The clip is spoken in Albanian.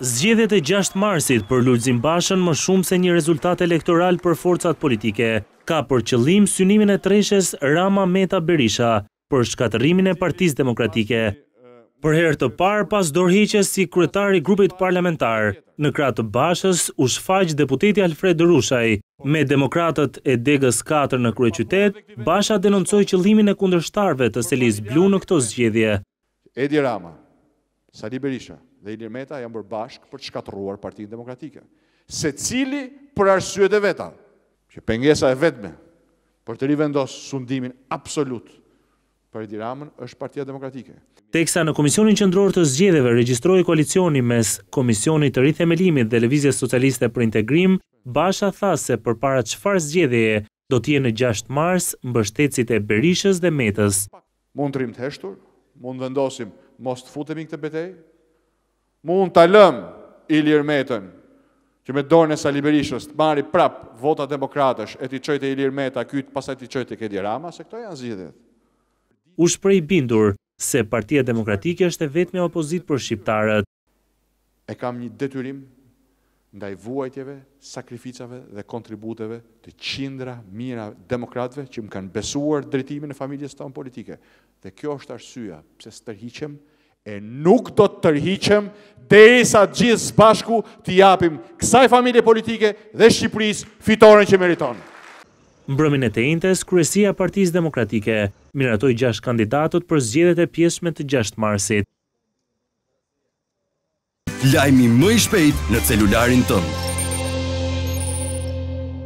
Zgjedhjet e 6 marsit për Lulzim Bashën më shumë se një rezultat elektoral për forcat politike, ka për qëllim synimin e treshes Rama Meta Berisha për shkaterimin e partiz demokratike. Për herë të parë pas dorheqes si kretari grupit parlamentar, në kratë bashës u shfaq deputeti Alfred Rushaj, me demokratët e degës 4 në krye qytet, basha denoncoj qëllimin e kundërshtarve të Selis Blu në këto zgjedhje. Edi Rama, Sali Berisha, dhe Ilir Meta janë bërë bashkë për të shkatruar partijin demokratike. Se cili për arsyet e veta, që pengesa e vetme, për të rivendosë sundimin absolut për Edi Ramën, është partija demokratike. Teksa në Komisionin Qëndror të Zgjedeve registrojë koalicioni mes Komisionit të Rithemelimit dhe Levizje Socialiste për Integrim, Basha tha se për para qëfar zgjedeje do t'je në 6 mars mbështetësit e Berishës dhe Metës. Mund të rim të heshtur, mund vendosim mos të futemi këtë betej, mund të lëm i Metën që me dorën e saliberishës të marri prap votat demokratësh, e ti qëjtë i a kytë, pasaj ti qëjtë i këtë i rama, se këto janë zidhet. U shprej bindur se partia demokratike është e vetë me opozit për shqiptarët. E kam një detyrim ndaj vuajtjeve, sakrificave dhe kontributeve të qindra mira demokratve që më kanë besuar dretimin e familjes tonë politike. Dhe kjo është arsyja, pëse së tërhiqem, e nuk do të tërhiqem dhe e sa gjithë bashku të japim kësaj familje politike dhe Shqipëris fitoren që meriton. Mbrëmin e të intes, Kryesia Partiz Demokratike miratoj 6 kandidatët për zgjedet e pjesme të 6 marsit. Lajmi më i shpejt në celularin tëmë.